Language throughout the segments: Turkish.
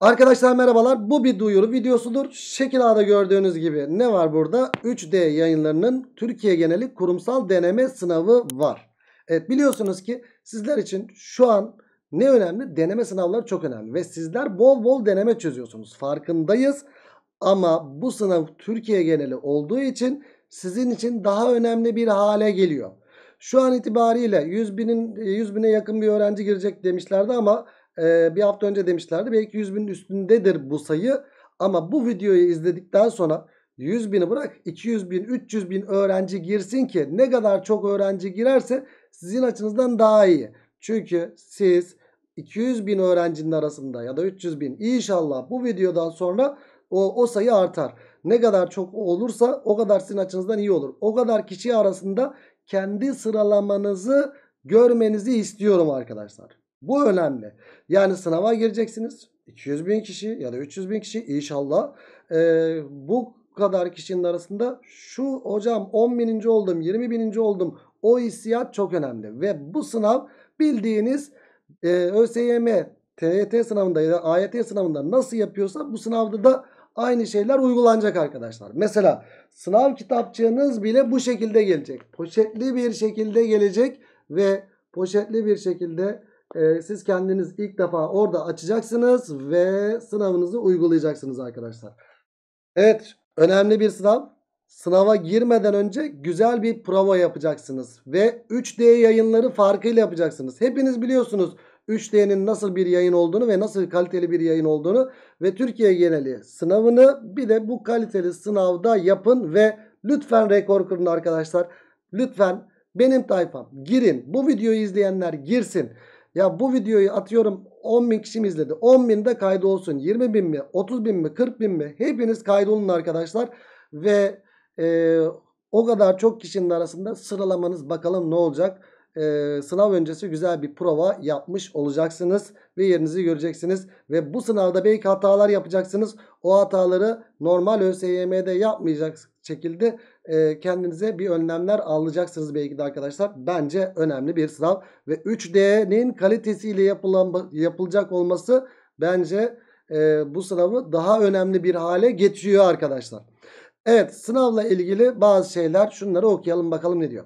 Arkadaşlar merhabalar bu bir duyuru videosudur. Şekil A'da gördüğünüz gibi ne var burada? 3D yayınlarının Türkiye geneli kurumsal deneme sınavı var. Evet biliyorsunuz ki sizler için şu an ne önemli? Deneme sınavları çok önemli ve sizler bol bol deneme çözüyorsunuz. Farkındayız ama bu sınav Türkiye geneli olduğu için sizin için daha önemli bir hale geliyor. Şu an itibariyle 100 bine 100 bine yakın bir öğrenci girecek demişlerdi ama e, bir hafta önce demişlerdi. Belki 100 binin üstündedir bu sayı. Ama bu videoyu izledikten sonra 100 bini bırak 200 bin 300 bin öğrenci girsin ki ne kadar çok öğrenci girerse sizin açınızdan daha iyi. Çünkü siz 200 bin öğrencinin arasında ya da 300 bin inşallah bu videodan sonra o, o sayı artar. Ne kadar çok olursa o kadar sizin açınızdan iyi olur. O kadar kişi arasında kendi sıralamanızı görmenizi istiyorum arkadaşlar. Bu önemli. Yani sınava gireceksiniz. 200 bin kişi ya da 300 bin kişi inşallah. E, bu kadar kişinin arasında şu hocam 10 bininci oldum 20 bininci oldum o hissiyat çok önemli. Ve bu sınav bildiğiniz e, ÖSYM, TYT sınavında ya da AYT sınavında nasıl yapıyorsa bu sınavda da aynı şeyler uygulanacak arkadaşlar. Mesela sınav kitapçığınız bile bu şekilde gelecek. Poşetli bir şekilde gelecek ve poşetli bir şekilde ee, siz kendiniz ilk defa orada açacaksınız ve sınavınızı uygulayacaksınız arkadaşlar. Evet önemli bir sınav. Sınava girmeden önce güzel bir prova yapacaksınız. Ve 3D yayınları farkıyla yapacaksınız. Hepiniz biliyorsunuz 3D'nin nasıl bir yayın olduğunu ve nasıl kaliteli bir yayın olduğunu. Ve Türkiye geneli sınavını bir de bu kaliteli sınavda yapın. Ve lütfen rekor kırın arkadaşlar. Lütfen benim tayfam girin. Bu videoyu izleyenler girsin. Ya bu videoyu atıyorum 10 bin kişim izledi. 10 bin de kaydolsun. 20 bin mi? 30 bin mi? 40 bin mi? Hepiniz kaydolun arkadaşlar. Ve e, o kadar çok kişinin arasında sıralamanız bakalım ne olacak e, sınav öncesi güzel bir prova yapmış olacaksınız ve yerinizi göreceksiniz. Ve bu sınavda belki hatalar yapacaksınız. O hataları normal ÖSYM'de yapmayacak şekilde e, kendinize bir önlemler alacaksınız belki de arkadaşlar. Bence önemli bir sınav ve 3D'nin kalitesiyle yapılan, yapılacak olması bence e, bu sınavı daha önemli bir hale getiriyor arkadaşlar. Evet sınavla ilgili bazı şeyler şunları okuyalım bakalım ne diyor.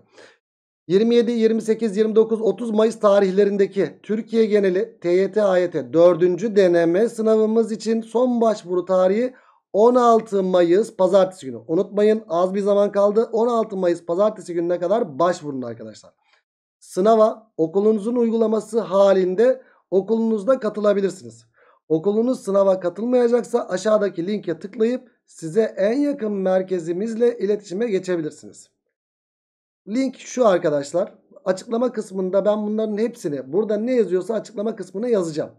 27, 28, 29, 30 Mayıs tarihlerindeki Türkiye geneli TYT AYT 4. deneme sınavımız için son başvuru tarihi 16 Mayıs pazartesi günü. Unutmayın az bir zaman kaldı. 16 Mayıs pazartesi gününe kadar başvurun arkadaşlar. Sınava okulunuzun uygulaması halinde okulunuzda katılabilirsiniz. Okulunuz sınava katılmayacaksa aşağıdaki linke tıklayıp size en yakın merkezimizle iletişime geçebilirsiniz. Link şu arkadaşlar. Açıklama kısmında ben bunların hepsini burada ne yazıyorsa açıklama kısmına yazacağım.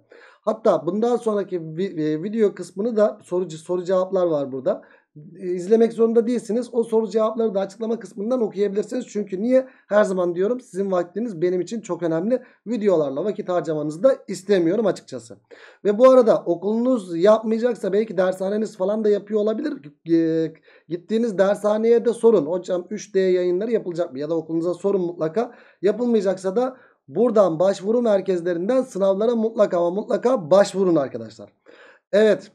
Hatta bundan sonraki e, video kısmını da soru, soru cevaplar var burada. E, izlemek zorunda değilsiniz. O soru cevapları da açıklama kısmından okuyabilirsiniz. Çünkü niye? Her zaman diyorum sizin vaktiniz benim için çok önemli. Videolarla vakit harcamanızı da istemiyorum açıkçası. Ve bu arada okulunuz yapmayacaksa belki dershaneniz falan da yapıyor olabilir. E, gittiğiniz dershaneye de sorun. Hocam 3D yayınları yapılacak mı? Ya da okulunuza sorun mutlaka. Yapılmayacaksa da buradan başvuru merkezlerinden sınavlara mutlaka ama mutlaka başvurun arkadaşlar. Evet.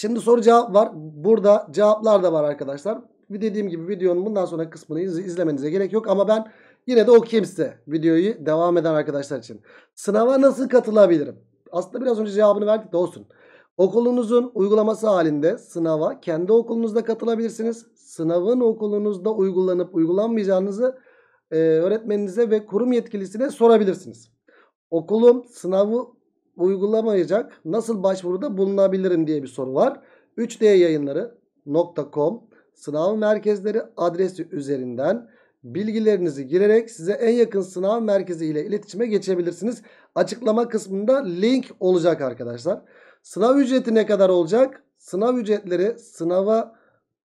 Şimdi soru cevap var. Burada cevaplar da var arkadaşlar. Bir Dediğim gibi videonun bundan sonra kısmını iz izlemenize gerek yok. Ama ben yine de okuyayım size videoyu devam eden arkadaşlar için. Sınava nasıl katılabilirim? Aslında biraz önce cevabını verdik de olsun. Okulunuzun uygulaması halinde sınava kendi okulunuzda katılabilirsiniz. Sınavın okulunuzda uygulanıp uygulanmayacağınızı e, öğretmeninize ve kurum yetkilisine sorabilirsiniz. Okulum sınavı uygulamayacak nasıl başvuruda bulunabilirim diye bir soru var. 3D yayınları .com sınav merkezleri adresi üzerinden bilgilerinizi girerek size en yakın sınav merkezi ile iletişime geçebilirsiniz. Açıklama kısmında link olacak arkadaşlar. Sınav ücreti ne kadar olacak? Sınav ücretleri sınava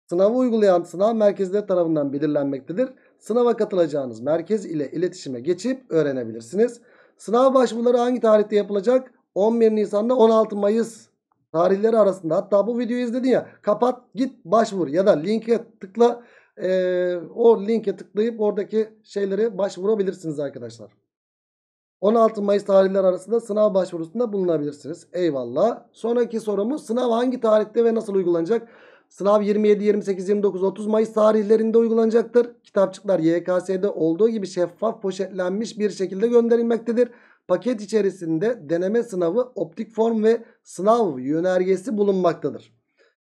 sınavı uygulayan sınav merkezleri tarafından belirlenmektedir. Sınava katılacağınız merkez ile iletişime geçip öğrenebilirsiniz. Sınav başvuruları hangi tarihte yapılacak? 11 Nisan'da 16 Mayıs tarihleri arasında. Hatta bu videoyu izledin ya kapat git başvur ya da linke tıkla e, o linke tıklayıp oradaki şeyleri başvurabilirsiniz arkadaşlar. 16 Mayıs tarihleri arasında sınav başvurusunda bulunabilirsiniz. Eyvallah. Sonraki sorumuz sınav hangi tarihte ve nasıl uygulanacak? Sınav 27, 28, 29, 30 Mayıs tarihlerinde uygulanacaktır. Kitapçıklar YKS'de olduğu gibi şeffaf poşetlenmiş bir şekilde gönderilmektedir. Paket içerisinde deneme sınavı, optik form ve sınav yönergesi bulunmaktadır.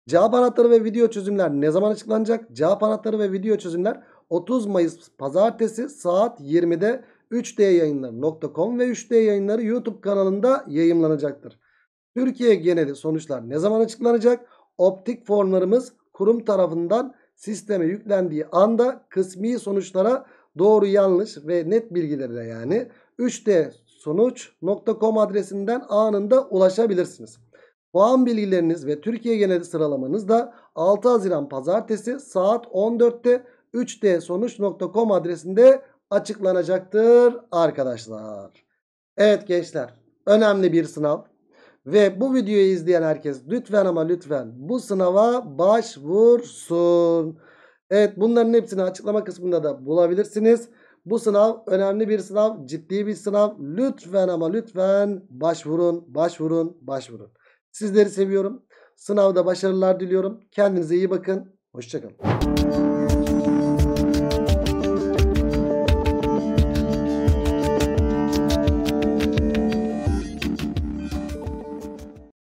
Cevap anahtarı ve video çözümler ne zaman açıklanacak? Cevap anahtarı ve video çözümler 30 Mayıs pazartesi saat 20'de 3D yayınları.com ve 3D yayınları YouTube kanalında yayımlanacaktır. Türkiye geneli sonuçlar ne zaman açıklanacak? optik formlarımız kurum tarafından sisteme yüklendiği anda kısmi sonuçlara doğru yanlış ve net bilgilerine yani 3D sonuç.com adresinden anında ulaşabilirsiniz. Puan bilgileriniz ve Türkiye geneli sıralamanız da 6 Haziran pazartesi saat 14'te 3dsonuç.com adresinde açıklanacaktır arkadaşlar. Evet gençler önemli bir sınav. Ve bu videoyu izleyen herkes lütfen ama lütfen bu sınava başvursun. Evet bunların hepsini açıklama kısmında da bulabilirsiniz. Bu sınav önemli bir sınav, ciddi bir sınav. Lütfen ama lütfen başvurun, başvurun, başvurun. Sizleri seviyorum. Sınavda başarılar diliyorum. Kendinize iyi bakın. Hoşçakalın.